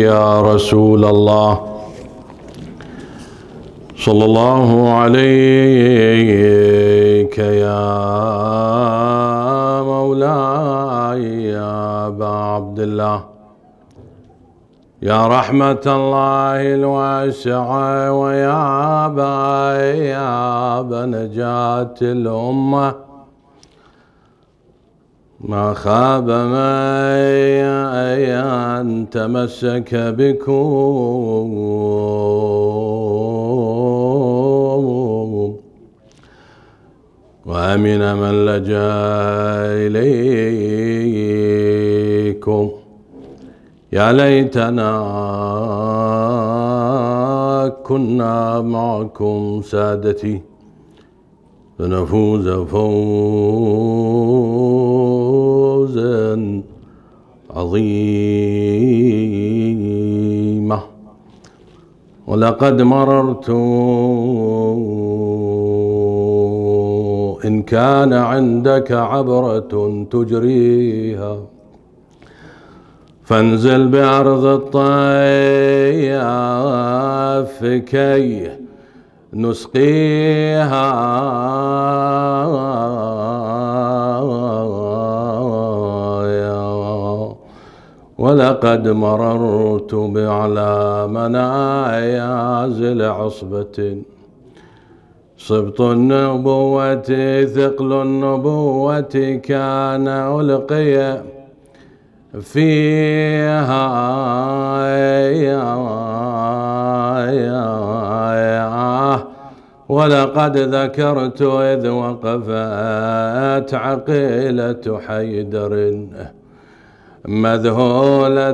يا رسول الله صلى الله عليك يا مولاي يا أبا عبد الله يا رحمة الله الواسعة ويا أبا يا نجاة الأمة ما خاب من تمسك بكم وامن من لجا اليكم يا ليتنا كنا معكم سادتي فنفوز فوزا عظيما ولقد مررت إن كان عندك عبرة تجريها فانزل بأرض الطيف كي نسقيها ولقد مررت بعلى منايا زل عصبة صبط النبوة ثقل النبوة كان ألقي فيها يا يا ولقد ذكرت إذ وقفت عقيلة حيدر مذهولة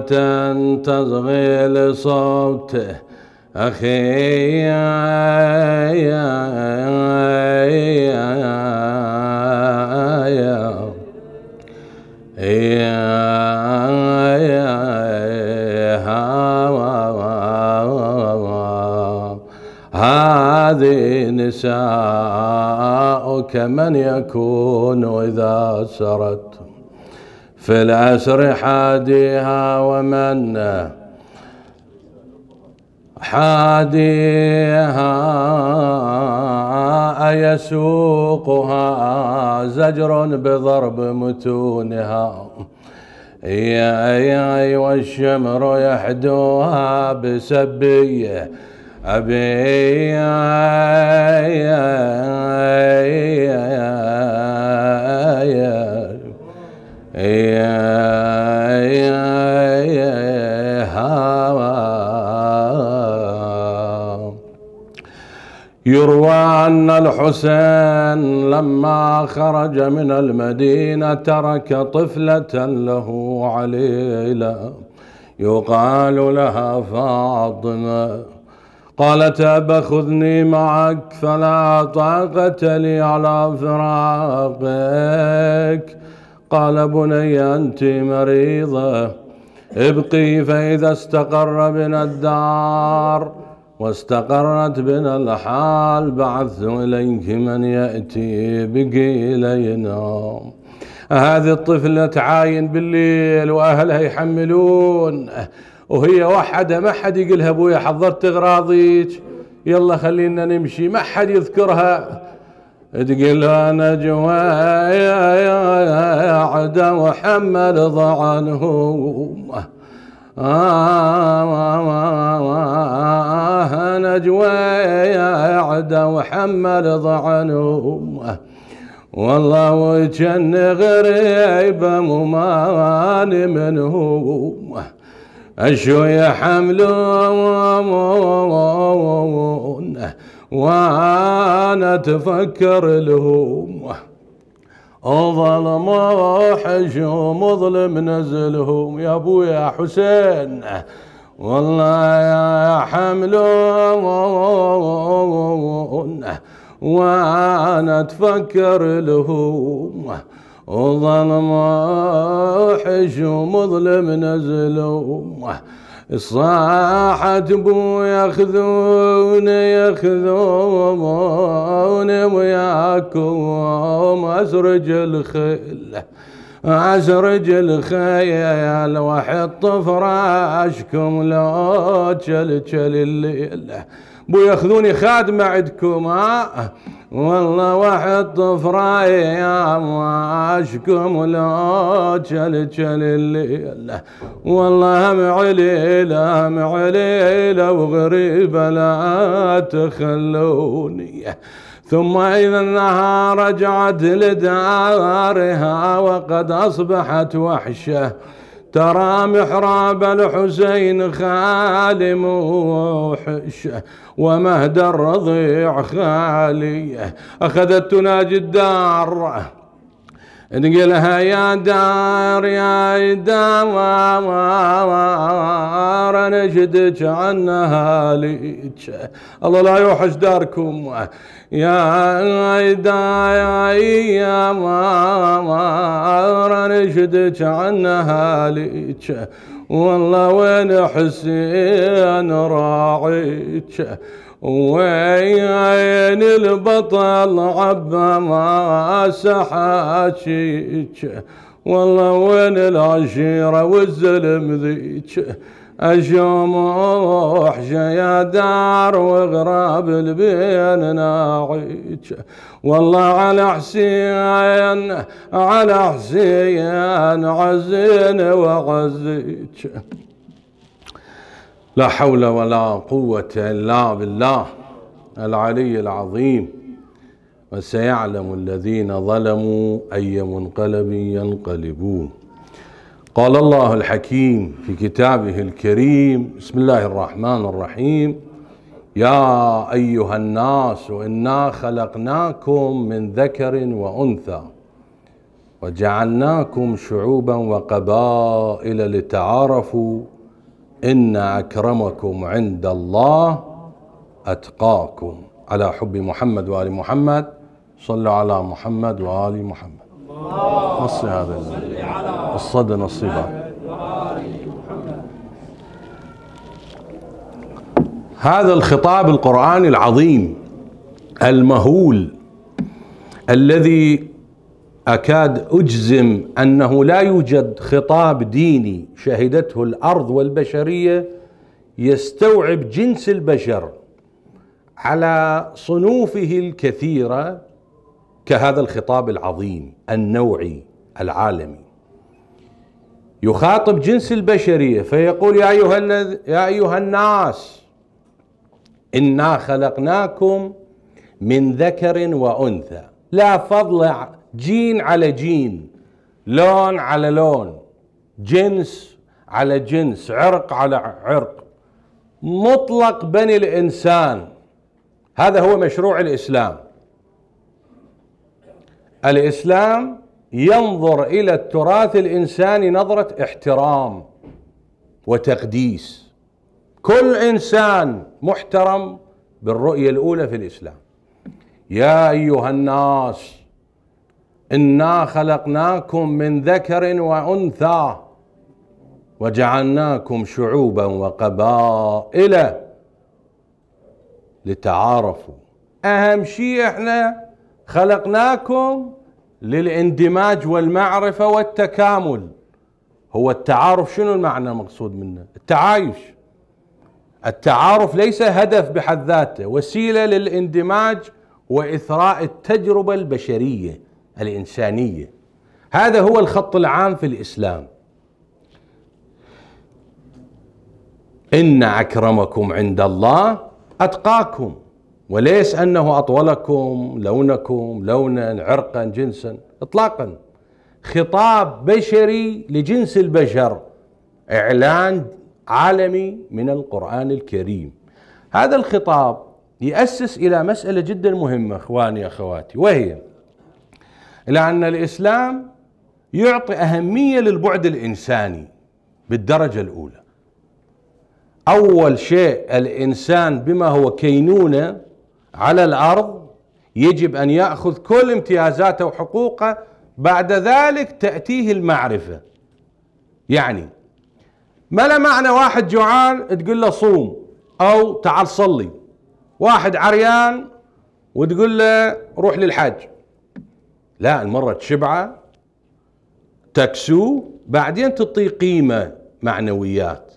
تصغي لصوت أخي يا يا يا يا يا يا هذه نساؤك من يكون إذا سرت في العسر حاديها ومن حاديها أيسوقها زجر بضرب متونها يا أي والشمر يحدوها بسبيه أبي يروى أن الحسين لما خرج من المدينة ترك طفلة له عليلة يقال لها فاطمة قالت أبا خذني معك فلا طاقة لي على فراقك قال بني أنت مريضة ابقي فإذا استقر بنا الدار واستقرت بنا الحال بعثت إليك من يأتي بك إلينا هذه الطفلة تعاين بالليل وأهلها يحملون وهي واحدة ما حد يقول ابويا حضرت اغراضيك يلا خلينا نمشي ما حد يذكرها تقول انا جوايا يا يا يا عدا وحمل ضع آه انا جوايا عدا وحمل ضع والله وجن غريب ممان منهم أشو يحملون وأنا تفكر لهم ظلموا حجوا مظلم نزلهم يا أبويا حسين والله يا حملون وأنا تفكر لهم وظلم وحش ومظلم نزلوا صاحت بو ياخذون ياخذون وياكم أسرج الخيل أسرج الخيل وحط فراشكم لو تشل الليله بو ياخذوني خادمة عندكم آه. والله واحد طفراي يا واشكم لو جل جل الليل والله هم عليلة هم عليلة وغريبة لا تخلوني ثم إذا أنها رجعت لدارها وقد أصبحت وحشة ترى محراب الحسين خالي موحش ومهد الرضيع خالي أخذت تناجي الدار تقلها يا دار يا دار نجدك عنها ليك الله لا يوحش داركم يا دار يا دار نجدك عنها ليك والله وين حسين راعيك وين البطل عبا ما سحاشيك والله وين العشيرة والزلم ذيك أجموح يا دار وغراب البين ناعيك والله على حسين على حسين عزين وعزيك لا حول ولا قوة إلا بالله العلي العظيم وسيعلم الذين ظلموا أي منقلب ينقلبون قال الله الحكيم في كتابه الكريم بسم الله الرحمن الرحيم يا أيها الناس إنا خلقناكم من ذكر وأنثى وجعلناكم شعوبا وقبائل لتعارفوا إن أكرمكم عند الله أتقاكم على حب محمد وآل محمد صلوا على محمد وآل محمد نص هذا الصد نصيبا هذا الخطاب القرآني العظيم المهول الذي اكاد اجزم انه لا يوجد خطاب ديني شهدته الارض والبشريه يستوعب جنس البشر على صنوفه الكثيره كهذا الخطاب العظيم النوعي العالمي يخاطب جنس البشريه فيقول يا ايها يا ايها الناس انا خلقناكم من ذكر وانثى لا فضل جين على جين لون على لون جنس على جنس عرق على عرق مطلق بني الانسان هذا هو مشروع الاسلام الاسلام ينظر الى التراث الانساني نظره احترام وتقديس كل انسان محترم بالرؤيه الاولى في الاسلام يا ايها الناس إنا خلقناكم من ذكر وأنثى وجعلناكم شعوبا وقبائل لتعارفوا أهم شيء إحنا خلقناكم للاندماج والمعرفة والتكامل هو التعارف شنو المعنى المقصود منه التعايش التعارف ليس هدف بحد ذاته وسيله للاندماج واثراء التجربه البشريه الانسانيه هذا هو الخط العام في الاسلام ان اكرمكم عند الله اتقاكم وليس انه اطولكم لونكم لونا عرقا جنسا اطلاقا خطاب بشري لجنس البشر اعلان عالمي من القران الكريم هذا الخطاب يؤسس الى مساله جدا مهمه اخواني اخواتي وهي لأن الإسلام يعطي أهمية للبعد الإنساني بالدرجة الأولى أول شيء الإنسان بما هو كينونة على الأرض يجب أن يأخذ كل امتيازاته وحقوقه بعد ذلك تأتيه المعرفة يعني ما له معنى واحد جوعان تقول له صوم أو تعال صلي واحد عريان وتقول له روح للحج لا المرة تشبعه تكسوه بعدين تعطيه قيمة معنويات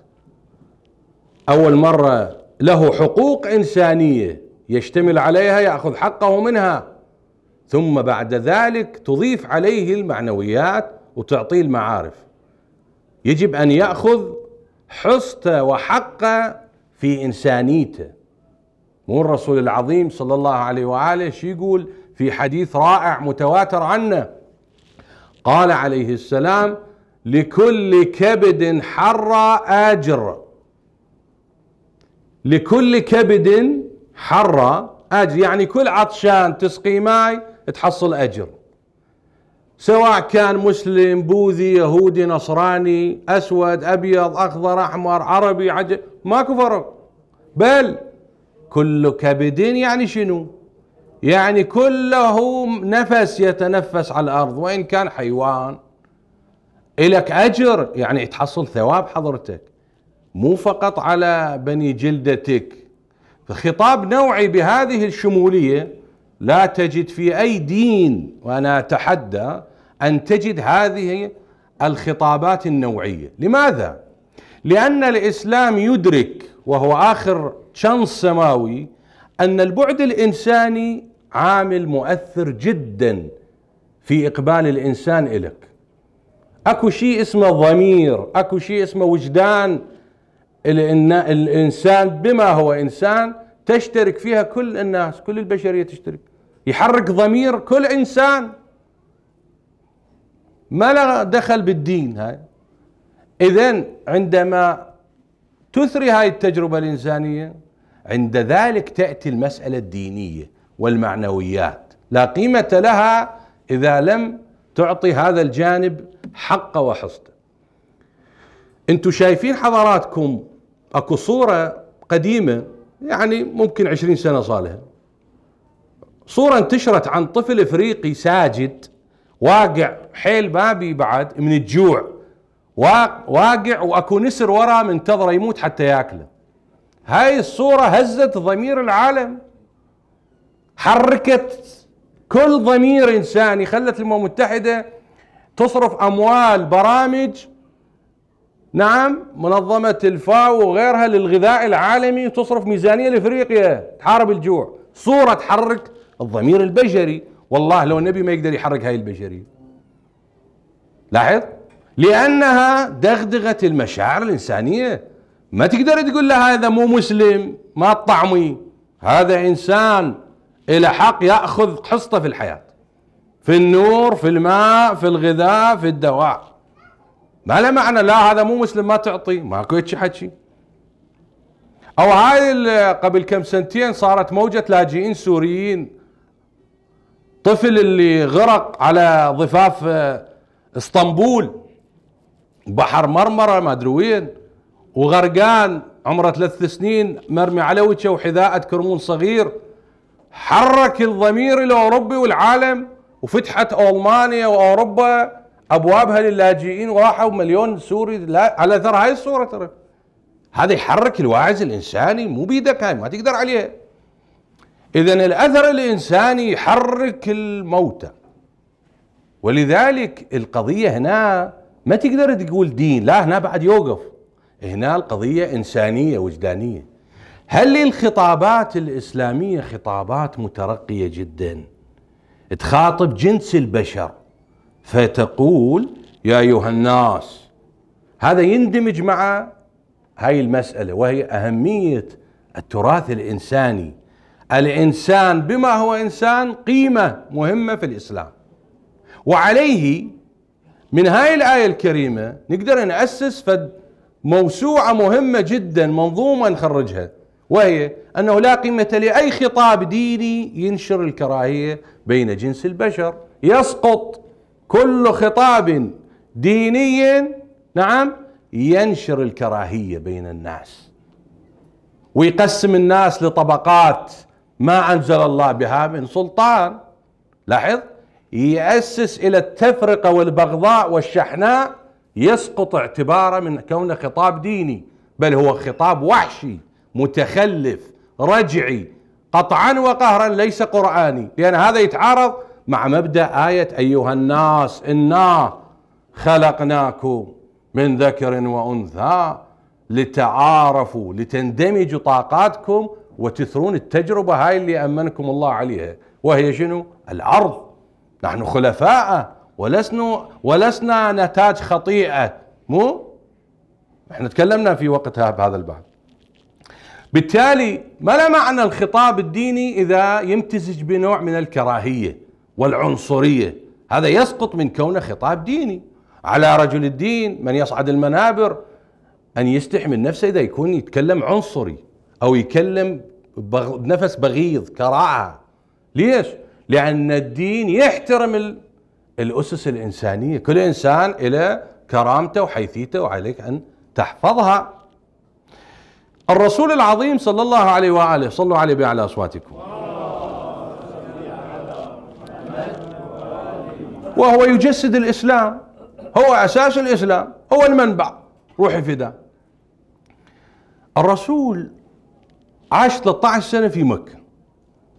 أول مرة له حقوق إنسانية يشتمل عليها يأخذ حقه منها ثم بعد ذلك تضيف عليه المعنويات وتعطيه المعارف يجب أن يأخذ حصته وحقه في إنسانيته مو الرسول العظيم صلى الله عليه وآله شو يقول في حديث رائع متواتر عنا قال عليه السلام لكل كبد حر أجر لكل كبد حر أجر يعني كل عطشان تسقي ماي تحصل أجر سواء كان مسلم بوذي يهودي نصراني أسود أبيض أخضر أحمر عربي عجل ماكو فرق بل كل كبد يعني شنو يعني كله نفس يتنفس على الأرض وإن كان حيوان إلك أجر يعني تحصل ثواب حضرتك مو فقط على بني جلدتك فخطاب نوعي بهذه الشمولية لا تجد في أي دين وأنا أتحدى أن تجد هذه الخطابات النوعية لماذا؟ لأن الإسلام يدرك وهو آخر شان سماوي أن البعد الإنساني عامل مؤثر جدا في إقبال الإنسان إلك أكو شيء اسمه ضمير أكو شيء اسمه وجدان الإنسان بما هو إنسان تشترك فيها كل الناس كل البشرية تشترك يحرك ضمير كل إنسان ما له دخل بالدين هاي إذا عندما تثري هاي التجربة الإنسانية عند ذلك تأتي المسألة الدينية والمعنويات لا قيمة لها إذا لم تعطي هذا الجانب حقه وحصد انتم شايفين حضاراتكم اكو صورة قديمة يعني ممكن عشرين سنة صالها صورة انتشرت عن طفل افريقي ساجد واقع حيل ما بي بعد من الجوع واقع واكو نسر وراه منتظره يموت حتى ياكله هاي الصورة هزت ضمير العالم حركت كل ضمير انساني خلت الامم المتحده تصرف اموال برامج نعم منظمه الفاو وغيرها للغذاء العالمي تصرف ميزانيه لافريقيا تحارب الجوع صوره تحرك الضمير البشري والله لو النبي ما يقدر يحرك هاي البشريه لاحظ لانها دغدغه المشاعر الانسانيه ما تقدر تقول له هذا مو مسلم ما الطعمي هذا انسان إلى حق يأخذ حصته في الحياة في النور في الماء في الغذاء في الدواء ما له معنى لا هذا مو مسلم ما تعطي ماكو هيك حكي او هاي قبل كم سنتين صارت موجه لاجئين سوريين طفل اللي غرق على ضفاف آه، اسطنبول بحر مرمره ما ادري وين وغرقان عمره ثلاث سنين مرمي على وجهه وحذاء كرمون صغير حرك الضمير الاوروبي والعالم وفتحت المانيا واوروبا ابوابها للاجئين وراحوا مليون سوري لا على اثر هاي الصوره ترى هذا يحرك الواعز الانساني مو بيدك هاي ما تقدر عليها اذا الاثر الانساني يحرك الموتى ولذلك القضيه هنا ما تقدر تقول دين لا هنا بعد يوقف هنا القضيه انسانيه وجدانيه هل الخطابات الإسلامية خطابات مترقية جدا تخاطب جنس البشر فتقول يا أيها الناس هذا يندمج مع هاي المسألة وهي أهمية التراث الإنساني الإنسان بما هو إنسان قيمة مهمة في الإسلام وعليه من هاي الآية الكريمة نقدر نأسس فد موسوعة مهمة جدا منظومة نخرجها وهي انه لا قيمه لاي خطاب ديني ينشر الكراهيه بين جنس البشر يسقط كل خطاب ديني نعم ينشر الكراهيه بين الناس ويقسم الناس لطبقات ما انزل الله بها من سلطان لاحظ يأسس الى التفرقه والبغضاء والشحناء يسقط اعتباره من كونه خطاب ديني بل هو خطاب وحشي متخلف رجعي قطعا وقهرا ليس قرآني لأن هذا يتعارض مع مبدأ آية أيها الناس إنا خلقناكم من ذكر وأنثى لتعارفوا لتندمجوا طاقاتكم وتثرون التجربة هاي اللي أمنكم الله عليها وهي شنو العرض نحن خلفاء ولسنا ولسنا نتاج خطيئة مو احنا تكلمنا في وقتها بهذا الباب بالتالي ما له معنى الخطاب الديني إذا يمتزج بنوع من الكراهية والعنصرية هذا يسقط من كونه خطاب ديني على رجل الدين من يصعد المنابر أن يستحي من نفسه إذا يكون يتكلم عنصري أو يكلم بنفس بغيض كراهة ليش؟ لأن الدين يحترم الأسس الإنسانية كل إنسان إلى كرامته وحيثيته وعليك أن تحفظها الرسول العظيم صلى الله عليه وآله صلوا عليه بأعلى أصواتكم وهو يجسد الإسلام هو أساس الإسلام هو المنبع روحي فداء الرسول عاش 13 سنة في مكة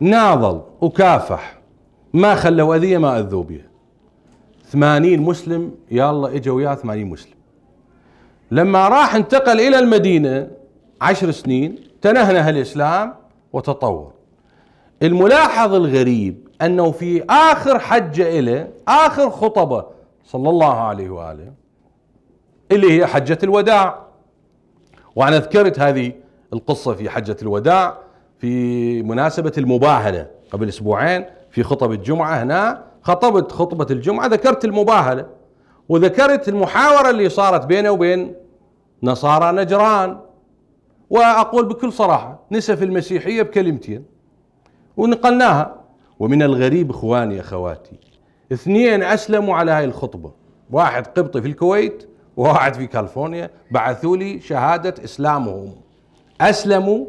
ناضل وكافح ما خلوا أذية ما أذوا بها ثمانين مسلم يا الله إجا وياه ثمانين مسلم لما راح انتقل إلى المدينة عشر سنين تنهنه الإسلام وتطور الملاحظ الغريب أنه في آخر حجة إله آخر خطبة صلى الله عليه وآله اللي هي حجة الوداع وأنا ذكرت هذه القصة في حجة الوداع في مناسبة المباهلة قبل أسبوعين في خطب الجمعة هنا خطبت خطبة الجمعة ذكرت المباهلة وذكرت المحاورة اللي صارت بينه وبين نصارى نجران وأقول بكل صراحة نسف المسيحية بكلمتين ونقلناها ومن الغريب إخواني أخواتي اثنين أسلموا على هاي الخطبة واحد قبطي في الكويت وواحد في كاليفورنيا بعثوا لي شهادة إسلامهم أسلموا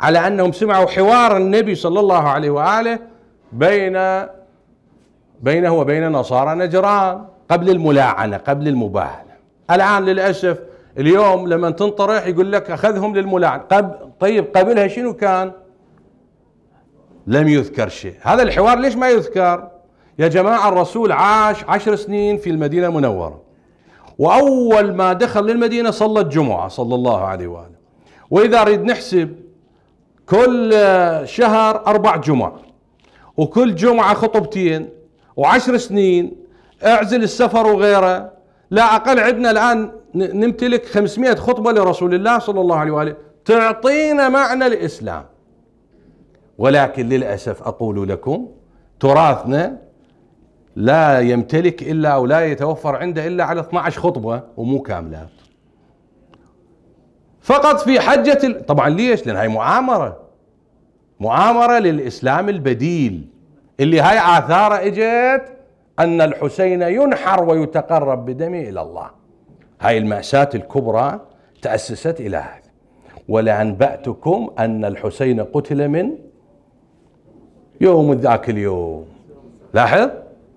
على أنهم سمعوا حوار النبي صلى الله عليه وآله بين بينه وبين نصارى نجران قبل الملاعنة قبل المباهلة الآن للأسف اليوم لما تنطرح يقول لك اخذهم للملاعن قب... طيب قبلها شنو كان لم يذكر شيء هذا الحوار ليش ما يذكر يا جماعة الرسول عاش عشر سنين في المدينة المنورة وأول ما دخل للمدينة صلى الجمعة صلى الله عليه وآله وإذا أريد نحسب كل شهر أربع جمع وكل جمعة خطبتين وعشر سنين اعزل السفر وغيره لا أقل عندنا الآن نمتلك 500 خطبة لرسول الله صلى الله عليه وآله تعطينا معنى الإسلام ولكن للأسف أقول لكم تراثنا لا يمتلك إلا أو لا يتوفر عنده إلا على 12 خطبة ومو كاملات فقط في حجة ال... طبعا ليش لأن هاي مؤامره مؤامره للإسلام البديل اللي هاي آثاره إجت أن الحسين ينحر ويتقرب بدمه إلى الله هاي المأساة الكبرى تأسست إلى هذا ولأنبأتكم أن الحسين قتل من يوم ذاك اليوم لاحظ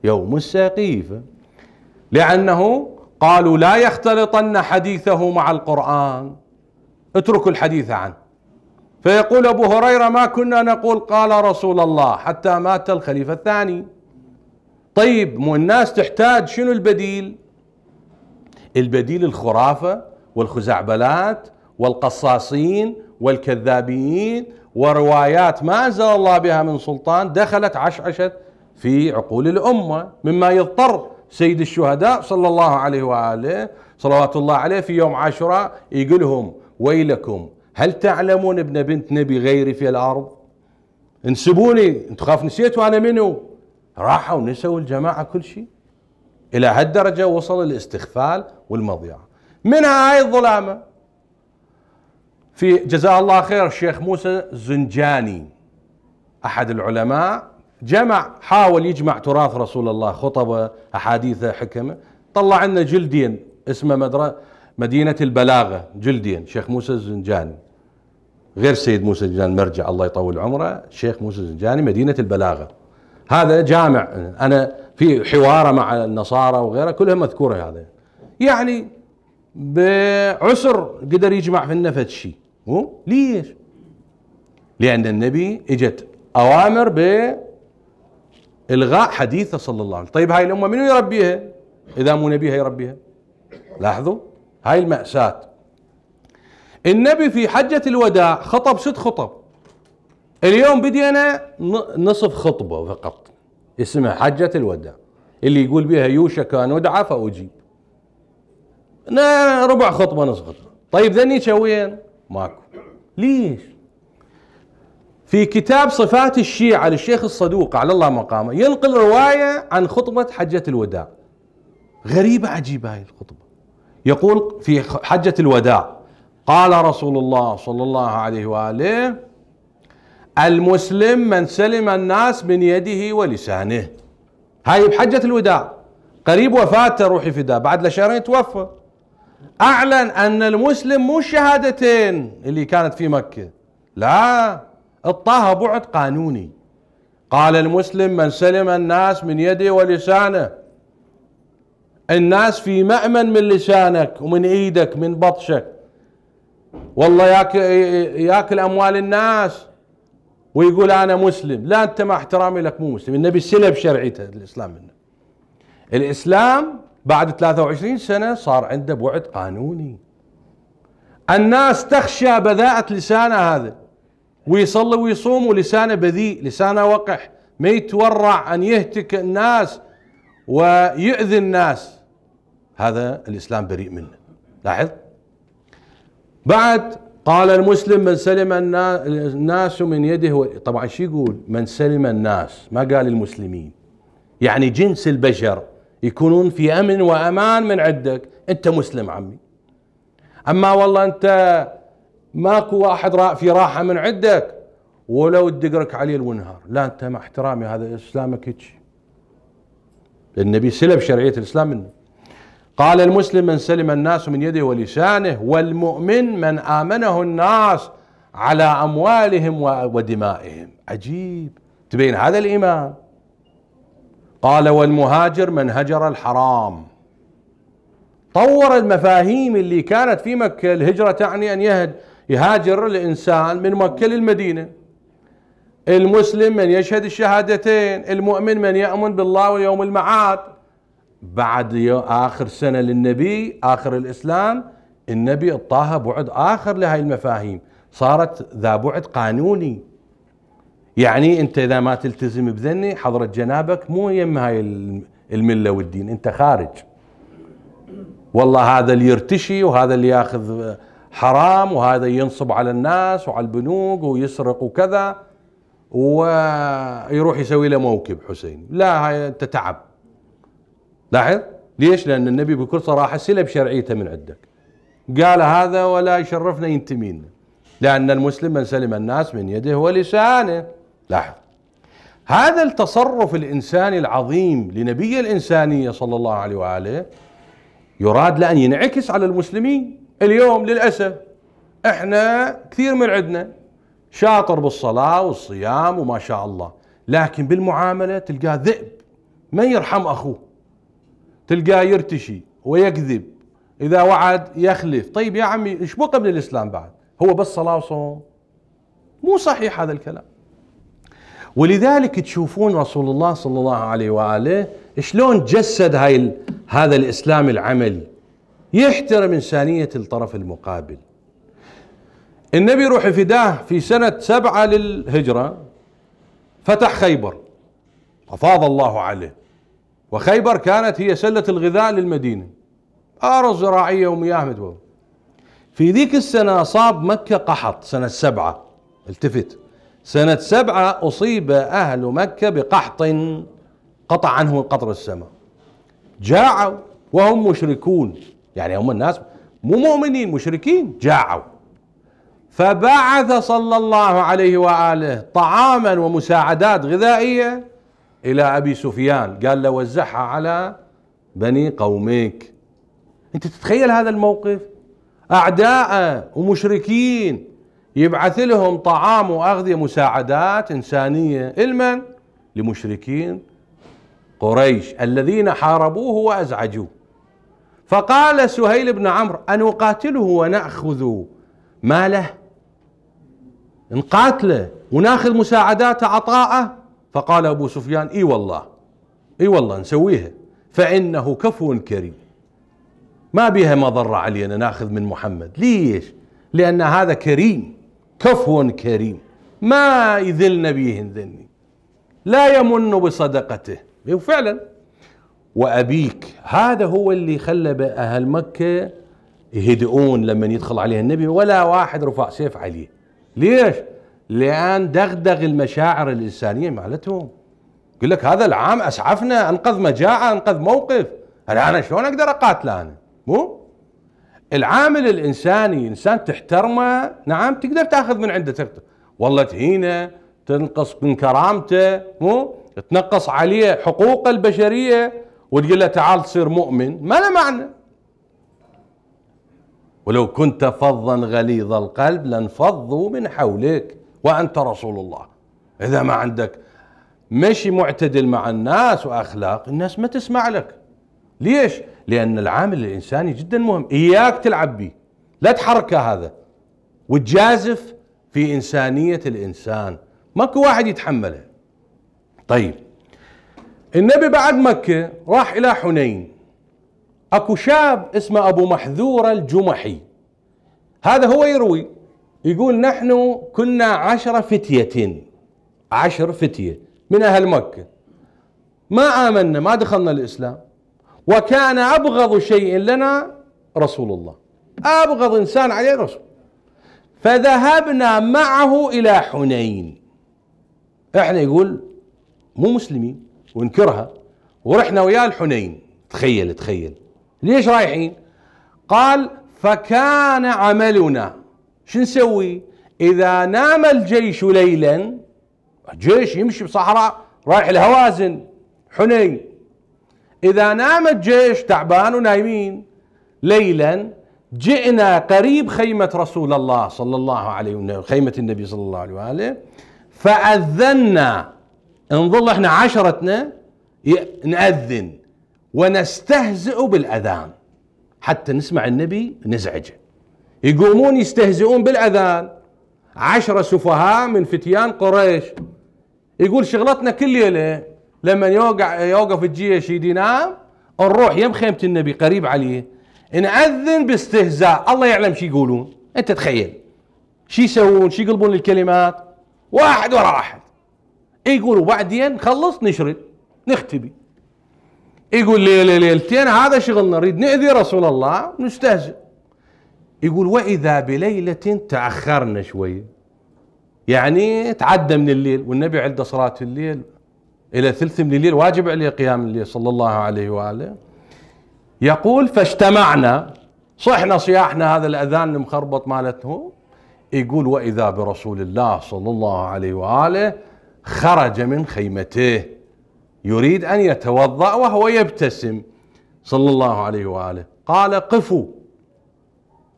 يوم السقيفة لأنه قالوا لا يختلطن حديثه مع القرآن اتركوا الحديث عنه فيقول أبو هريرة ما كنا نقول قال رسول الله حتى مات الخليفة الثاني طيب مو الناس تحتاج شنو البديل البديل الخرافة والخزعبلات والقصاصين والكذابين وروايات ما أنزل الله بها من سلطان دخلت عشعشت في عقول الأمة مما يضطر سيد الشهداء صلى الله عليه وآله صلوات الله عليه في يوم عاشوراء يقول لهم ويلكم هل تعلمون ابن بنت نبي غيري في الأرض انسبوني انت خاف نسيتوا أنا منو راحوا نسوا الجماعة كل شيء إلى هالدرجة وصل الاستخفال والمضيعة منها هاي الظلامة في جزاه الله خير الشيخ موسى الزنجاني أحد العلماء جمع حاول يجمع تراث رسول الله خطبه أحاديثه حكمه طلع لنا جلدين اسمه مدرة مدينة البلاغة جلدين شيخ موسى الزنجاني غير سيد موسى الزنجاني مرجع الله يطول عمره شيخ موسى الزنجاني مدينة البلاغة هذا جامع أنا في حواره مع النصارى وغيره كلها مذكورة هذا يعني بعسر قدر يجمع في النفس شيء مو ليش لأن النبي إجت أوامر بإلغاء حديثه صلى الله عليه وسلم طيب هاي الأمة منو يربيها إذا مو نبيها يربيها لاحظوا هاي المأساة النبي في حجة الوداع خطب ست خطب اليوم بدينا نصف خطبة فقط اسمها حجة الوداع اللي يقول بها يوشك أن أدعى فأجيب ربع خطبه خطبه طيب ذني وين؟ ماكو ليش؟ في كتاب صفات الشيعة للشيخ الصدوق على الله مقامه ينقل رواية عن خطبة حجة الوداع غريبة عجيبة هاي الخطبة يقول في حجة الوداع قال رسول الله صلى الله عليه وآله المسلم من سلم الناس من يده ولسانه هاي بحجة الوداع قريب وفاته روحي فداه بعد لشهرين توفى أعلن أن المسلم مو الشهادتين اللي كانت في مكة لا الطه بعد قانوني قال المسلم من سلم الناس من يده ولسانه الناس في مأمن من لسانك ومن ايدك من بطشك والله ياكل, ياكل اموال الناس ويقول انا مسلم لا انت مع احترامي لك مو مسلم النبي سلب شرعيته الاسلام منه الاسلام بعد 23 سنة صار عنده بعد قانوني الناس تخشى بذاءة لسانه هذا ويصلي ويصوم ولسانه بذيء لسانه وقح ما يتورع أن يهتك الناس ويؤذي الناس هذا الإسلام بريء منه لاحظ بعد قال المسلم من سلم الناس من يده طبعا شو يقول من سلم الناس ما قال المسلمين يعني جنس البشر يكونون في امن وامان من عندك انت مسلم عمي اما والله انت ماكو واحد في راحه من عندك ولو تدقرك عليه الونهار لا انت مع احترامي هذا اسلامك هيك النبي سلب شرعيه الاسلام منه قال المسلم من سلم الناس من يده ولسانه والمؤمن من امنه الناس على اموالهم ودمائهم عجيب تبين هذا الايمان قال والمهاجر من هجر الحرام طور المفاهيم اللي كانت في مكة الهجرة تعني أن يهاجر الإنسان من مكة للمدينة المسلم من يشهد الشهادتين المؤمن من يأمن بالله ويوم المعاد بعد آخر سنة للنبي آخر الإسلام النبي اعطاها بعد آخر لهذه المفاهيم صارت ذا بعد قانوني يعني انت اذا ما تلتزم بذني حضره جنابك مو يم هاي المله والدين انت خارج والله هذا اللي يرتشي وهذا اللي ياخذ حرام وهذا ينصب على الناس وعلى البنوك ويسرق وكذا ويروح يسوي له موكب حسين لا هاي انت تعب لاحظ ليش لان النبي بكل صراحه سله بشرعيته من عندك قال هذا ولا يشرفنا ينتمينا لأن المسلم من سلم الناس من يده ولسانه لاحظ هذا التصرف الإنساني العظيم لنبي الإنسانية صلى الله عليه وآله يراد لأن ينعكس على المسلمين اليوم للأسف احنا كثير من عندنا شاطر بالصلاة والصيام وما شاء الله لكن بالمعاملة تلقاه ذئب ما يرحم أخوه تلقاه يرتشي ويكذب إذا وعد يخلف طيب يا عمي ايش قبل الإسلام بعد هو بس صلاة وصوم مو صحيح هذا الكلام ولذلك تشوفون رسول الله صلى الله عليه واله شلون جسد هاي هذا الاسلام العملي يحترم انسانيه الطرف المقابل النبي روح فداه في سنه سبعه للهجره فتح خيبر أفاض الله عليه وخيبر كانت هي سلة الغذاء للمدينة أرض زراعية ومياه مدوبة في ذيك السنة أصاب مكة قحط سنة سبعة التفت سنة سبعة أصيب أهل مكة بقحط قطع عنهم قطر السماء جاعوا وهم مشركون يعني هم الناس مو مؤمنين مشركين جاعوا فبعث صلى الله عليه وآله طعاما ومساعدات غذائية إلى أبي سفيان قال له وزعها على بني قومك أنت تتخيل هذا الموقف أعداء ومشركين يبعث لهم طعام وأغذية مساعدات إنسانية لمن؟ لمشركين قريش الذين حاربوه وأزعجوه فقال سهيل بن عمرو أن نقاتله ونأخذ ماله نقاتله وناخذ مساعداته عطاءه فقال أبو سفيان إي والله إي والله نسويها فإنه كفو كريم ما بها مضرة علينا ناخذ من محمد ليش لأن هذا كريم كفو كريم ما يذلنا بيهن ذني لا يمن بصدقته وفعلا وأبيك هذا هو اللي خلى أهل مكة يهدئون لما يدخل عليه النبي ولا واحد رفع سيف عليه ليش؟ لأن دغدغ المشاعر الإنسانية مالتهم يقول لك هذا العام أسعفنا أنقذ مجاعة أنقذ موقف أنا شلون أقدر أقاتل أنا مو؟ العامل الانساني انسان تحترمه نعم تقدر تاخذ من عنده تقدر والله تهينه تنقص من كرامته مو تنقص عليه حقوقه البشريه وتقول له تعال تصير مؤمن ما له معنى ولو كنت فظا غليظ القلب لانفضوا من حولك وانت رسول الله اذا ما عندك مشي معتدل مع الناس واخلاق الناس ما تسمع لك ليش؟ لأن العامل الإنساني جدا مهم إياك تلعب به لا تحركه هذا وتجازف في إنسانية الإنسان ماكو واحد يتحمله طيب النبي بعد مكة راح إلى حنين أكو شاب اسمه أبو محذورة الجمحي هذا هو يروي يقول نحن كنا عشرة فتية عشر فتية من أهل مكة ما آمنا ما دخلنا الإسلام وكان أبغض شيء لنا رسول الله أبغض إنسان عليه رسول فذهبنا معه إلى حنين إحنا يقول مو مسلمين ونكرها ورحنا وياه الحنين تخيل تخيل ليش رايحين قال فكان عملنا شو نسوي إذا نام الجيش ليلا الجيش يمشي بصحراء رايح الهوازن حنين إذا نام الجيش تعبان ونايمين ليلا جئنا قريب خيمة رسول الله صلى الله عليه وسلم خيمة النبي صلى الله عليه وآله فأذنا نظل احنا عشرتنا نأذن ونستهزئ بالأذان حتى نسمع النبي نزعجه يقومون يستهزئون بالأذان عشرة سفهاء من فتيان قريش يقول شغلتنا كل ليلة لما يوقع يوقف الجيش ينام نروح يم خيمة النبي قريب عليه نأذن باستهزاء الله يعلم شو يقولون انت تخيل شو يسوون شو يقلبون الكلمات واحد ورا واحد يقولوا بعدين نخلص نشرد نختبي يقول ليلة ليلتين هذا شغلنا نريد نأذي رسول الله نستهزئ يقول وإذا بليلة تأخرنا شوية يعني تعدى من الليل والنبي عنده صلاة الليل إلى ثلث من الليل واجب عليه قيام الليل صلى الله عليه وآله يقول فاجتمعنا صحنا صياحنا هذا الأذان المخربط مالتهم يقول وإذا برسول الله صلى الله عليه وآله خرج من خيمته يريد أن يتوضأ وهو يبتسم صلى الله عليه وآله قال قفوا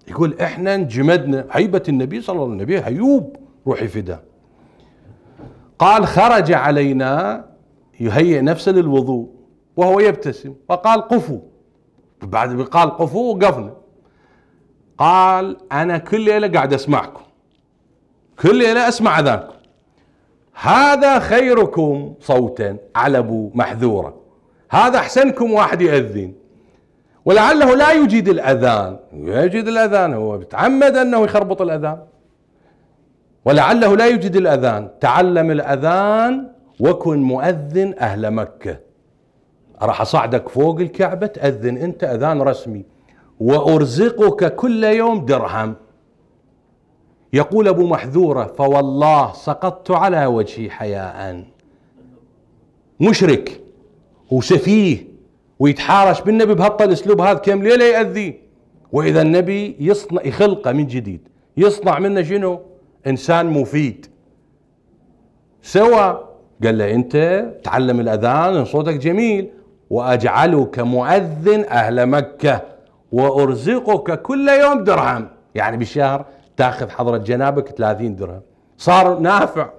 يقول احنا انجمدنا هيبة النبي صلى الله عليه وسلم النبي هيوب روحي فدا قال خرج علينا يهيئ نفسه للوضوء وهو يبتسم وقال قفوا بعد ما قال قفوا وقفنا قال أنا كل ليلة قاعد أسمعكم كل ليلة أسمع أذانكم هذا خيركم صوتا علبوا محذورة هذا أحسنكم واحد يأذن ولعله لا يجيد الأذان يجيد الأذان هو بتعمد أنه يخربط الأذان ولعله لا يجيد الأذان تعلم الأذان وكن مؤذن أهل مكة راح أصعدك فوق الكعبة تأذن أنت أذان رسمي وأرزقك كل يوم درهم يقول أبو محذورة فوالله سقطت على وجهي حياء مشرك وسفيه ويتحارش بالنبي بهالطا الاسلوب هذا كم ليله ياذيه واذا النبي يصنع يخلقه من جديد يصنع منه شنو؟ انسان مفيد سوى قال له انت تعلم الاذان صوتك جميل واجعلك مؤذن اهل مكه وارزقك كل يوم درهم يعني بالشهر تاخذ حضره جنابك 30 درهم صار نافع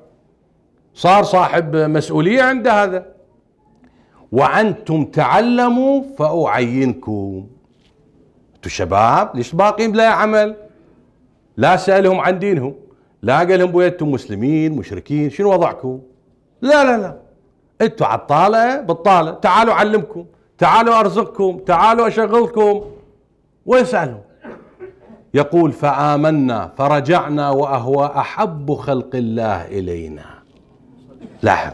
صار صاحب مسؤوليه عند هذا وانتم تعلموا فاعينكم انتم شباب ليش باقين بلا عمل لا سالهم عن دينهم لا قال لهم بويتهم مسلمين مشركين شنو وضعكم لا لا لا انتوا على الطاله بالطاله تعالوا اعلمكم تعالوا ارزقكم تعالوا اشغلكم ويسالوا يقول فامنا فرجعنا وهو احب خلق الله الينا لاحظ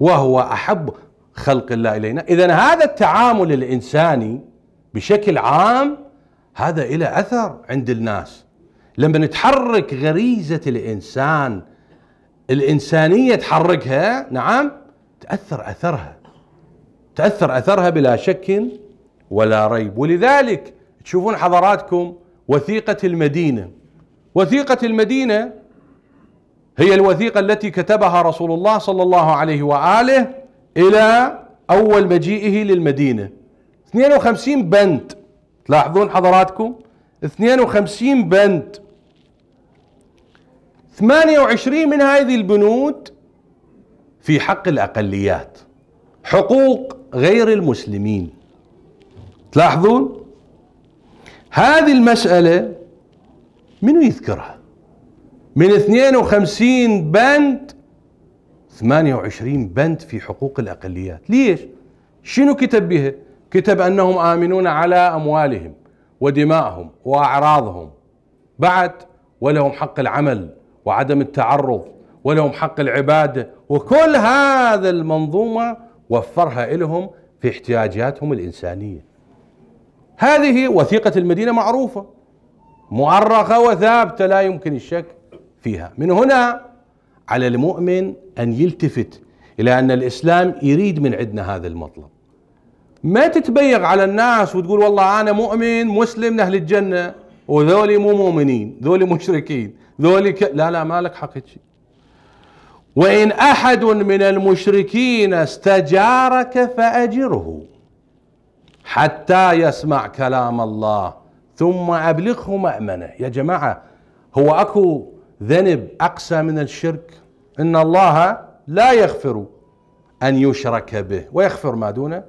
وهو احب خلق الله الينا اذا هذا التعامل الانساني بشكل عام هذا له اثر عند الناس لما تحرك غريزه الانسان الإنسانية تحركها نعم تأثر أثرها تأثر أثرها بلا شك ولا ريب ولذلك تشوفون حضراتكم وثيقة المدينة وثيقة المدينة هي الوثيقة التي كتبها رسول الله صلى الله عليه وآله إلى أول مجيئه للمدينة 52 بند تلاحظون حضراتكم 52 بند 28 من هذه البنود في حق الأقليات حقوق غير المسلمين تلاحظون هذه المسألة منو يذكرها من 52 بند 28 بند في حقوق الأقليات ليش شنو كتب بها كتب أنهم آمنون على أموالهم ودمائهم وأعراضهم بعد ولهم حق العمل وعدم التعرض ولهم حق العبادة وكل هذا المنظومة وفرها لهم في احتياجاتهم الإنسانية هذه وثيقة المدينة معروفة مؤرخة وثابتة لا يمكن الشك فيها من هنا على المؤمن أن يلتفت إلى أن الإسلام يريد من عندنا هذا المطلب ما تتبيغ على الناس وتقول والله أنا مؤمن مسلم من أهل الجنة وذولي مو مؤمنين ذولي مشركين ذولك لا لا مالك حق شيء وإن أحد من المشركين استجارك فأجره حتى يسمع كلام الله ثم أبلغه مأمنه يا جماعة هو أكو ذنب أقسى من الشرك إن الله لا يغفر أن يشرك به ويغفر ما دونه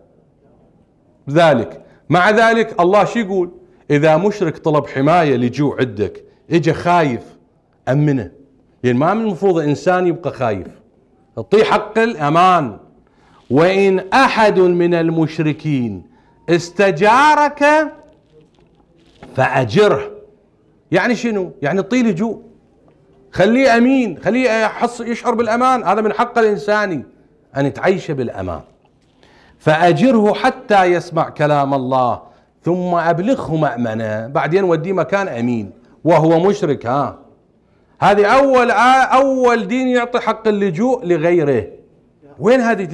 ذلك مع ذلك الله شو يقول إذا مشرك طلب حماية لجوع عندك إجا خايف امنه يعني ما من المفروض انسان يبقى خايف اعطي حق الامان وان احد من المشركين استجارك فاجره يعني شنو؟ يعني اعطي لجوء خليه امين خليه يحص يشعر بالامان هذا من حق الانساني ان يتعيش بالامان فاجره حتى يسمع كلام الله ثم ابلغه مامنه بعدين وديه مكان امين وهو مشرك ها هذه أول أول دين يعطي حق اللجوء لغيره وين هذه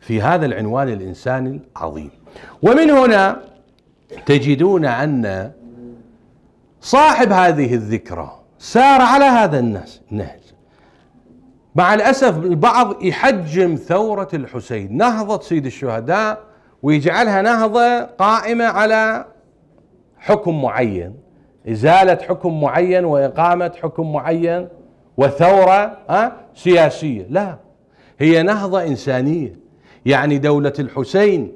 في هذا العنوان الإنساني العظيم ومن هنا تجدون أن صاحب هذه الذكرى سار على هذا الناس النهج مع الأسف البعض يحجم ثورة الحسين نهضة سيد الشهداء ويجعلها نهضة قائمة على حكم معين إزالة حكم معين وإقامة حكم معين وثورة سياسية لا هي نهضة إنسانية يعني دولة الحسين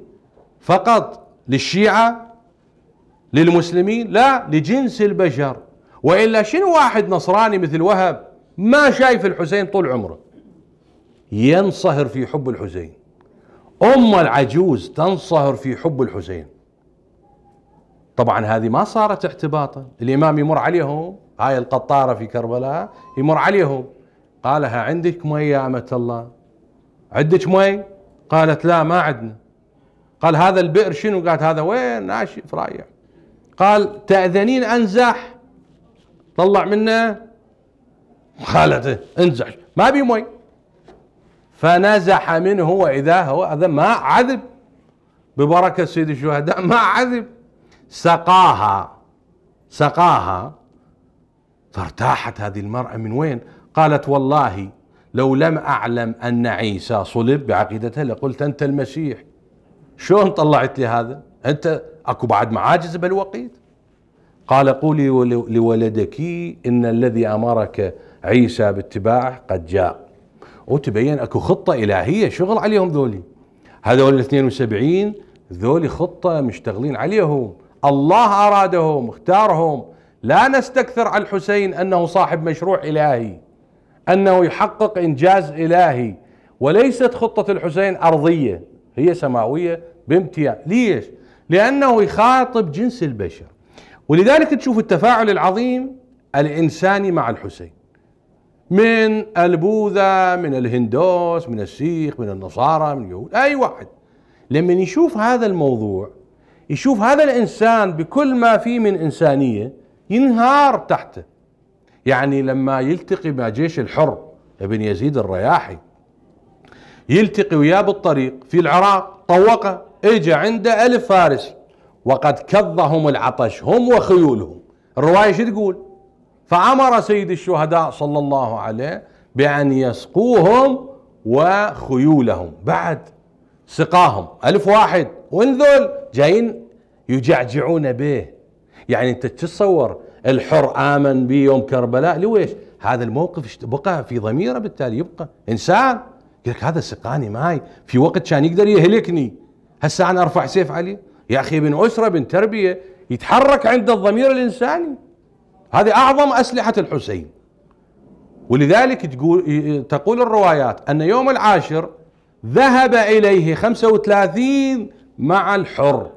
فقط للشيعة للمسلمين لا لجنس البشر وإلا شنو واحد نصراني مثل وهب ما شايف الحسين طول عمره ينصهر في حب الحسين أم العجوز تنصهر في حب الحسين طبعا هذه ما صارت اعتباطا الإمام يمر عليهم هاي القطارة في كربلاء يمر عليهم قالها عندك مي يا أمة الله عندك مي قالت لا ما عندنا قال هذا البئر شنو قالت هذا وين ناشف رايح قال تأذنين أنزح طلع منه قالت انزح ما بي مي فنزح منه وإذا هو هذا ما عذب ببركة سيد الشهداء ما عذب سقاها سقاها فارتاحت هذه المرأة من وين قالت والله لو لم أعلم أن عيسى صلب بعقيدتها لقلت أنت المسيح شلون طلعت لي هذا أنت أكو بعد معاجز بالوقيت قال قولي لولدك إن الذي أمرك عيسى باتباعه قد جاء وتبين أكو خطة إلهية شغل عليهم ذولي هذول الاثنين وسبعين ذولي خطة مشتغلين عليهم الله أرادهم اختارهم لا نستكثر على الحسين أنه صاحب مشروع إلهي أنه يحقق إنجاز إلهي وليست خطة الحسين أرضية هي سماوية بامتياز ليش؟ لأنه يخاطب جنس البشر ولذلك تشوف التفاعل العظيم الإنساني مع الحسين من البوذا من الهندوس من السيخ من النصارى من اليهود أي واحد لما يشوف هذا الموضوع يشوف هذا الانسان بكل ما فيه من انسانيه ينهار تحته يعني لما يلتقي مع جيش الحر ابن يزيد الرياحي يلتقي وياه بالطريق في العراق طوقه اجى عنده ألف فارس وقد كظهم العطش هم وخيولهم الرواية شو تقول فأمر سيد الشهداء صلى الله عليه بأن يسقوهم وخيولهم بعد سقاهم ألف واحد وإن ذول جايين يجعجعون به يعني أنت تتصور الحر آمن به يوم كربلاء لويش هذا الموقف بقى في ضميره بالتالي يبقى إنسان يقول لك هذا سقاني معي في وقت كان يقدر يهلكني هسا أنا أرفع سيف عليه يا أخي ابن أسرة ابن تربية يتحرك عند الضمير الإنساني هذه أعظم أسلحة الحسين ولذلك تقول تقول الروايات أن يوم العاشر ذهب إليه 35 مع الحر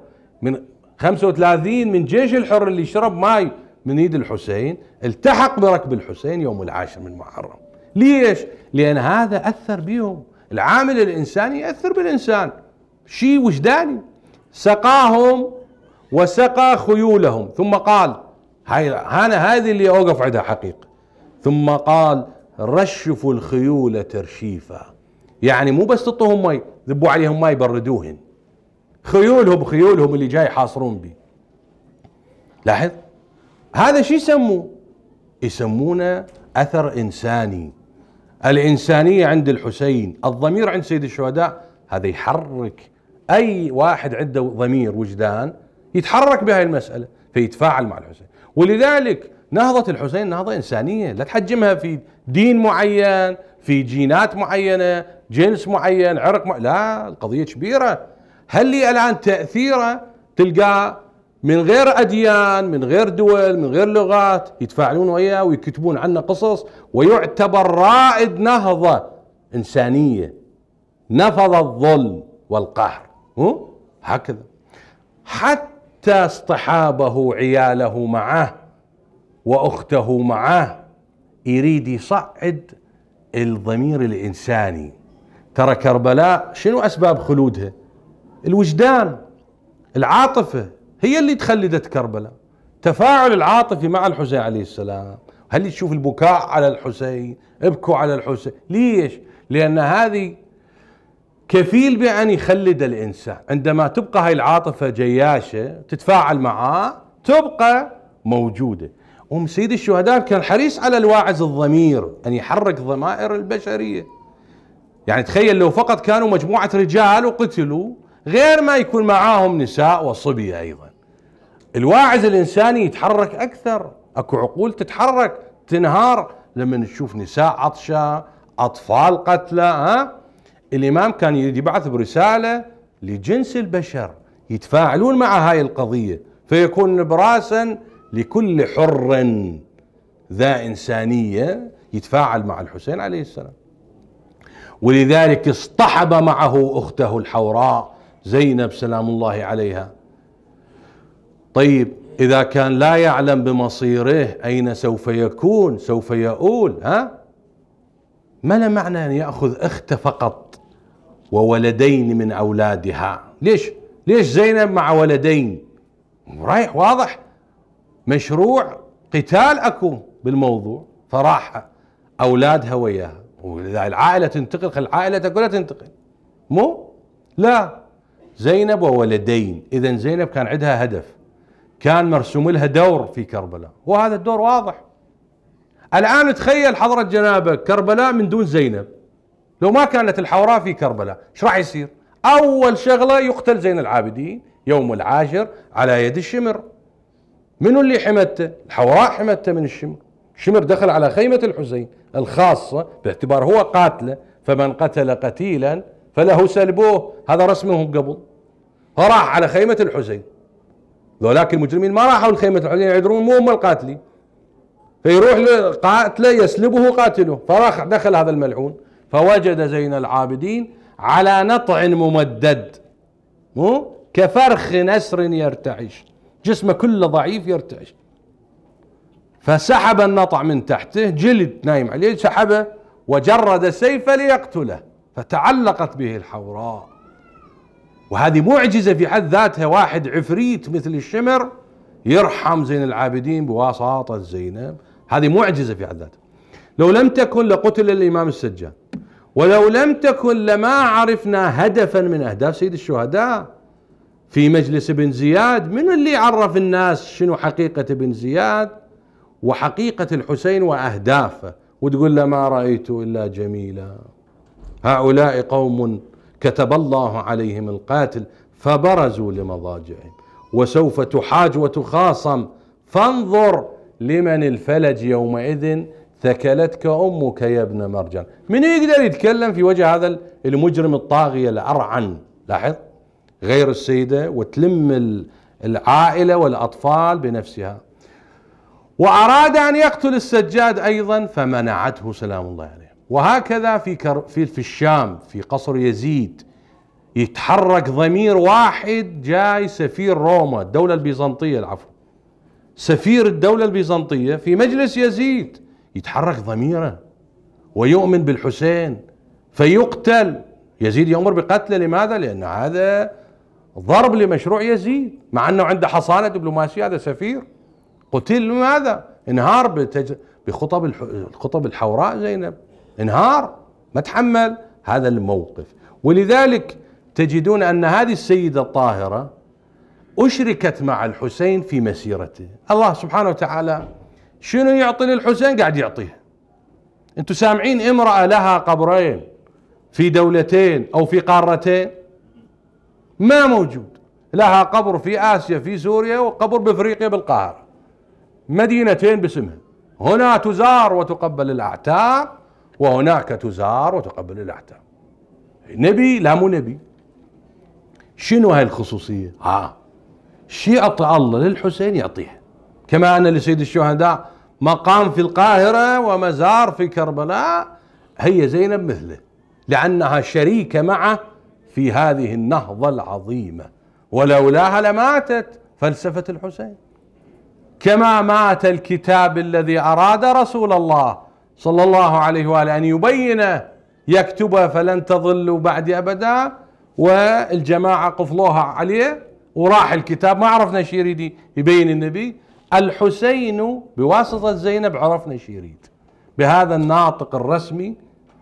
من 35 من جيش الحر اللي شرب ماي من ايد الحسين التحق بركب الحسين يوم العاشر من محرم ليش؟ لأن هذا أثر بهم العامل الإنساني يأثر بالإنسان شيء وجداني سقاهم وسقى خيولهم ثم قال هاي أنا هذه اللي أوقف عندها حقيقة ثم قال رشفوا الخيول ترشيفا يعني مو بس تعطوهم مي ذبوا عليهم مي بردوهن خيولهم خيولهم اللي جاي حاصرون بي لاحظ هذا شو يسموه يسمونه اثر انساني الانسانيه عند الحسين الضمير عند سيد الشهداء هذا يحرك اي واحد عنده ضمير وجدان يتحرك بهاي المساله فيتفاعل مع الحسين ولذلك نهضه الحسين نهضه انسانيه لا تحجمها في دين معين في جينات معينه جنس معين عرق معين لا القضيه كبيره هل لي الان تاثيره تلقاه من غير اديان من غير دول من غير لغات يتفاعلون وياه ويكتبون عنه قصص ويعتبر رائد نهضه انسانيه نفض الظلم والقهر هكذا حتى اصطحابه عياله معه واخته معه يريد يصعد الضمير الانساني ترى كربلاء شنو اسباب خلودها؟ الوجدان العاطفه هي اللي تخلدت كربلاء تفاعل العاطفي مع الحسين عليه السلام هل تشوف البكاء على الحسين ابكوا على الحسين ليش لان هذه كفيل بان يخلد الانسان عندما تبقى هاي العاطفه جياشه تتفاعل معاه تبقى موجوده أم سيد الشهداء كان حريص على الواعظ الضمير أن يحرك ضمائر البشرية يعني تخيل لو فقط كانوا مجموعة رجال وقتلوا غير ما يكون معاهم نساء وصبية أيضا الواعظ الإنساني يتحرك أكثر أكو عقول تتحرك تنهار لما نشوف نساء عطشة أطفال قتلى ها الإمام كان يبعث برسالة لجنس البشر يتفاعلون مع هاي القضية فيكون براسا لكل حر ذا إنسانية يتفاعل مع الحسين عليه السلام ولذلك اصطحب معه أخته الحوراء زينب سلام الله عليها طيب إذا كان لا يعلم بمصيره أين سوف يكون سوف يؤول ها ما له معنى أن يأخذ أخته فقط وولدين من أولادها ليش ليش زينب مع ولدين رايح واضح مشروع قتال اكو بالموضوع فراح اولادها وياها واذا العائله تنتقل العائله تقولها تنتقل مو لا زينب وولدين اذا زينب كان عندها هدف كان مرسوم لها دور في كربلاء وهذا الدور واضح الان تخيل حضره جنابه كربلاء من دون زينب لو ما كانت الحوراء في كربلاء ايش راح يصير اول شغله يقتل زين العابدين يوم العاشر على يد الشمر منو اللي حمته الحوراء حمته من الشمر الشمر دخل على خيمة الحسين الخاصة باعتبار هو قاتله فمن قتل قتيلا فله سلبوه هذا رسمهم قبل فراح على خيمة الحسين ذولاك المجرمين ما راحوا لخيمة الحسين يعذرون مو هم القاتلين فيروح لقاتله يسلبه قاتله فراح دخل هذا الملعون فوجد زين العابدين على نطع ممدد مو كفرخ نسر يرتعش جسمه كله ضعيف يرتعش فسحب النطع من تحته جلد نايم عليه سحبه وجرد السيف ليقتله فتعلقت به الحوراء وهذه معجزة في حد ذاتها واحد عفريت مثل الشمر يرحم زين العابدين بواسطة زينب هذه معجزة في حد ذاتها لو لم تكن لقتل الإمام السجاد ولو لم تكن لما عرفنا هدفا من أهداف سيد الشهداء في مجلس ابن زياد من اللي عرف الناس شنو حقيقة ابن زياد وحقيقة الحسين وأهدافه وتقول له ما رأيت إلا جميلا هؤلاء قوم كتب الله عليهم القاتل فبرزوا لمضاجعهم وسوف تحاج وتخاصم فانظر لمن الفلج يومئذ ثكلتك امك يا ابن مرجان من يقدر يتكلم في وجه هذا المجرم الطاغيه الارعن لاحظ غير السيدة وتلم العائلة والأطفال بنفسها وأراد أن يقتل السجاد أيضا فمنعته سلام الله عليه وهكذا في, كر في, في الشام في قصر يزيد يتحرك ضمير واحد جاي سفير روما الدولة البيزنطية العفو سفير الدولة البيزنطية في مجلس يزيد يتحرك ضميره ويؤمن بالحسين فيقتل يزيد يأمر بقتله لماذا؟ لأن هذا ضرب لمشروع يزيد مع انه عنده حصانه دبلوماسيه هذا سفير قتل لماذا؟ انهار بتج... بخطب الخطب الحوراء زينب انهار ما تحمل هذا الموقف ولذلك تجدون ان هذه السيده الطاهره اشركت مع الحسين في مسيرته الله سبحانه وتعالى شنو يعطي للحسين قاعد يعطيه انتم سامعين امراه لها قبرين في دولتين او في قارتين ما موجود لها قبر في آسيا في سوريا وقبر بإفريقيا بالقاهرة مدينتين باسمها هنا تزار وتقبل الأعتاب وهناك تزار وتقبل الأعتاب نبي لا مو نبي شنو هاي الخصوصية ها شيء أعطى الله للحسين يعطيه كما أن لسيد الشهداء مقام في القاهرة ومزار في كربلاء هي زينب مثله لأنها شريكة معه في هذه النهضة العظيمة ولولاها لماتت فلسفة الحسين كما مات الكتاب الذي أراد رسول الله صلى الله عليه وآله أن يبينه يكتبه فلن تظلوا بعد أبدا والجماعة قفلوها عليه وراح الكتاب ما عرفنا ايش يريد يبين النبي الحسين بواسطة زينب عرفنا ايش يريد بهذا الناطق الرسمي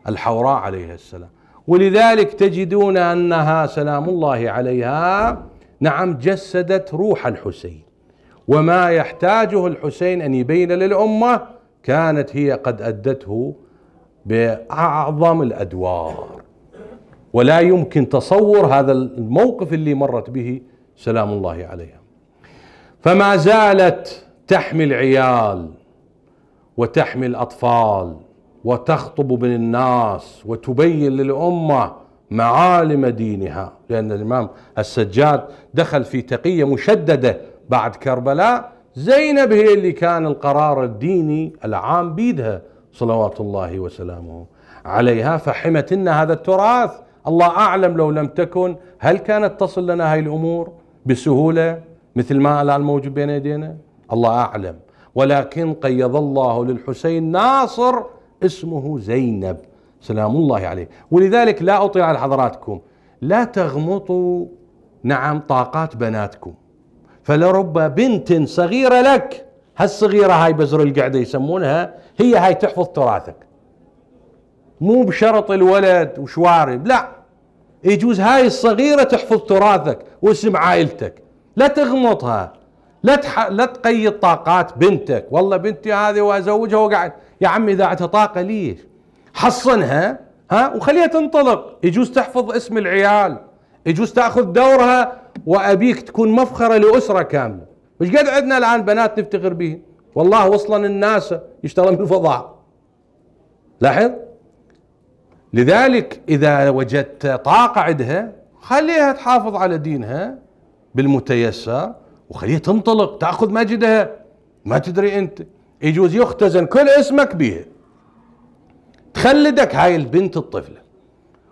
الحوراء عليه السلام ولذلك تجدون انها سلام الله عليها نعم جسدت روح الحسين وما يحتاجه الحسين ان يبين للامه كانت هي قد ادته باعظم الادوار ولا يمكن تصور هذا الموقف اللي مرت به سلام الله عليها فما زالت تحمي العيال وتحمي الاطفال وتخطب بين الناس وتبين للأمة معالم دينها لأن الإمام السجاد دخل في تقية مشددة بعد كربلاء زينب هي اللي كان القرار الديني العام بيدها صلوات الله وسلامه عليها فحمت إن هذا التراث الله أعلم لو لم تكن هل كانت تصل لنا هاي الأمور بسهولة مثل ما الآن موجود بين يدينا الله أعلم ولكن قيض الله للحسين ناصر اسمه زينب سلام الله عليه ولذلك لا أطيع على حضراتكم لا تغمطوا نعم طاقات بناتكم فلرب بنت صغيرة لك هالصغيرة هاي بزر القعدة يسمونها هي هاي تحفظ تراثك مو بشرط الولد وشوارب لا يجوز هاي الصغيرة تحفظ تراثك واسم عائلتك لا تغمطها لا تح... لا تقيد طاقات بنتك والله بنتي هذه وازوجها وقعد يا عمي اذا عندها طاقه ليش حصنها ها وخليها تنطلق يجوز تحفظ اسم العيال يجوز تاخذ دورها وابيك تكون مفخره لاسره كامله مش قد عندنا الان بنات نفتخر به والله وصلا الناس يشتغلون بالفضاء لاحظ لذلك اذا وجدت طاقه عندها خليها تحافظ على دينها بالمتيسر وخليها تنطلق تاخذ مجدها ما تدري انت يجوز يختزن كل اسمك بها تخلدك هاي البنت الطفله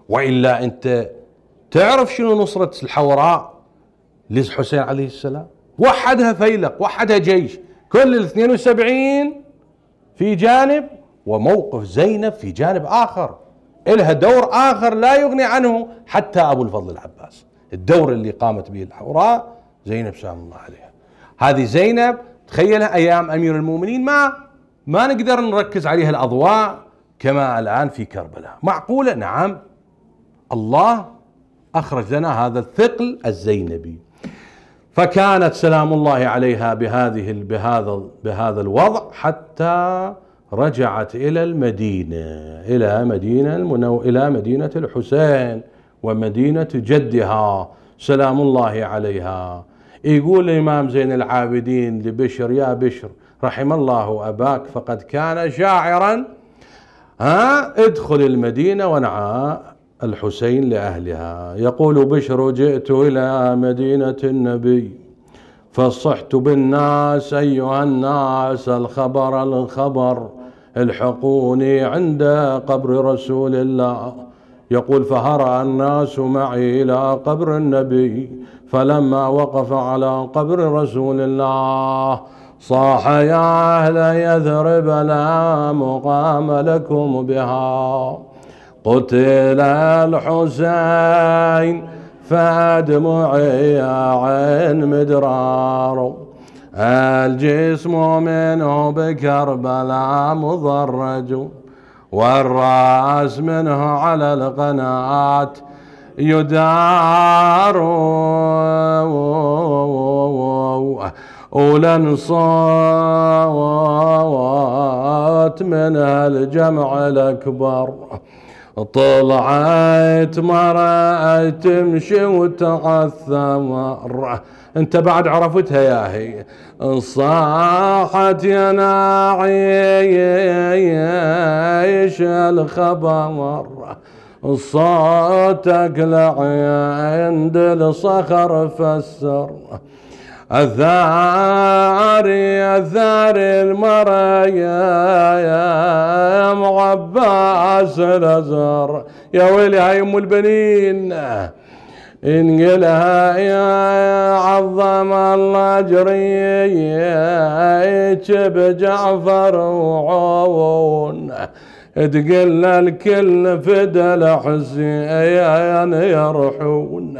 والا انت تعرف شنو نصره الحوراء للحسين عليه السلام وحدها فيلق وحدها جيش كل ال 72 في جانب وموقف زينب في جانب اخر إلها دور آخر لا يغني عنه حتى أبو الفضل العباس الدور اللي قامت به الحوراء زينب سلام الله عليها هذه زينب تخيلها ايام امير المؤمنين ما ما نقدر نركز عليها الاضواء كما الان في كربلاء معقوله نعم الله اخرج لنا هذا الثقل الزينبي فكانت سلام الله عليها بهذه بهذا بهذا الوضع حتى رجعت الى المدينه الى مدينه المنو الى مدينه الحسين ومدينه جدها سلام الله عليها يقول الإمام زين العابدين لبشر يا بشر رحم الله أباك فقد كان شاعرا ها آه، ادخل المدينة ونعى الحسين لأهلها يقول بشر جئت إلى مدينة النبي فصحت بالناس أيها الناس الخبر الخبر الحقوني عند قبر رسول الله يقول فهرع الناس معي إلى قبر النبي فلما وقف على قبر رسول الله صاح يا أهل يثرب لا مقام لكم بها قتل الحسين فأدمعي عين مدرار الجسم منه بكربلا مضرج والرأس منه على القناه يدار ولن صوت من الجمع الأكبر طلعت ما تمشي وتعثر انت بعد عرفتها يا هي صاحت يا ايش الخبر صوتك لعند الصخر فسر أثاري أثاري المرايا يا معباس الأزهر يا ويلي هاي أم البنين انقلها يا عظم الله جريك بجعفر وعون تقل الكل فدل حسي يا يرحون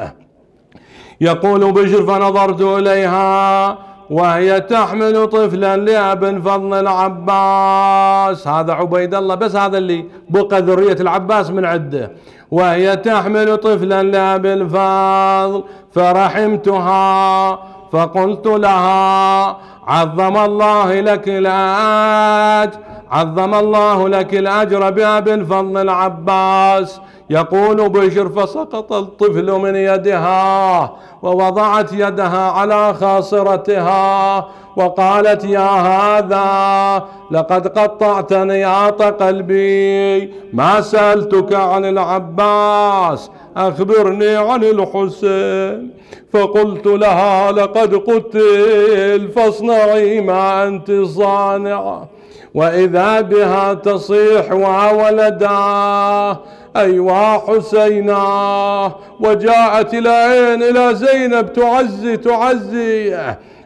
يقول بشر فنظرت إليها وهي تحمل طفلا لابن فضل العباس هذا عبيد الله بس هذا اللي بقى ذرية العباس من عده وهي تحمل طفلا لابن فضل فرحمتها فقلت لها عظم الله لك الأجر عظم الله لك الأجر بأبي الفضل العباس يقول بشر فسقط الطفل من يدها ووضعت يدها على خاصرتها وقالت يا هذا لقد قطعت نياط قلبي ما سألتك عن العباس أخبرني عن الحسين فقلت لها لقد قتل فاصنعي ما أنت صانعه وإذا بها تصيح وولداه أيوا حسينا وجاءت إلى أين إلى زينب تعزي تعزي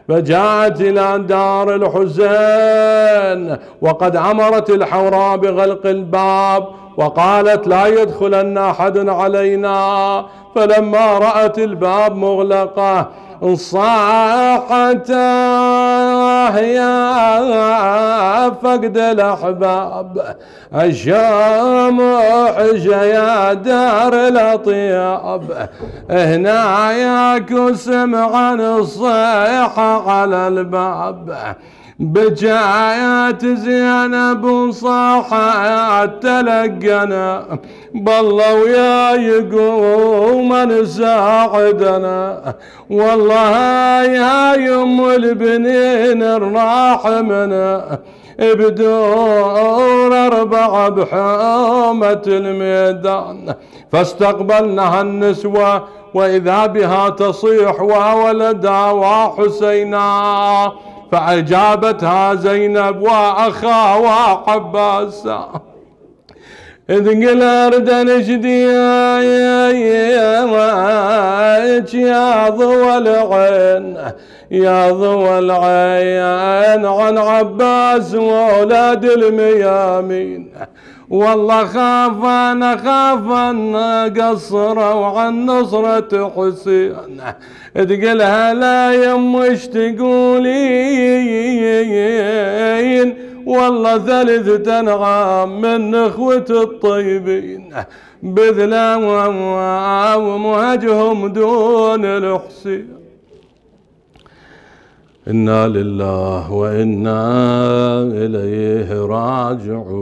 فجاءت إلى دار الحسين وقد عمرت الحوراء بغلق الباب وقالت لا يدخلن أحد علينا فلما رأت الباب مغلقة صاحت يا فقد الأحباب الشامخ يا دار الأطياب هنا ياك وسمع الصيحة على الباب بجايات زينب وصاحات تلقنا بالله ويا يقوم نساعدنا والله يا يم البنين الراحمنا بدور أربعة بحومة الميدان فاستقبلنها النسوة وإذا بها تصيح وولدها وحسينا فأجابتها زينب وأخاها عباسا ذقل أردن جديا يا يا يا ضوى العين يا ضوى العين عن عباس وأولاد الميامين والله خاف انا خاف ان قصروا عن نصرة حسين تقلها لا يم ايش تقولين والله ثلث تنغام من اخوة الطيبين بذلا ومهجهم دون الحسين إنا لله وإنا إليه راجعون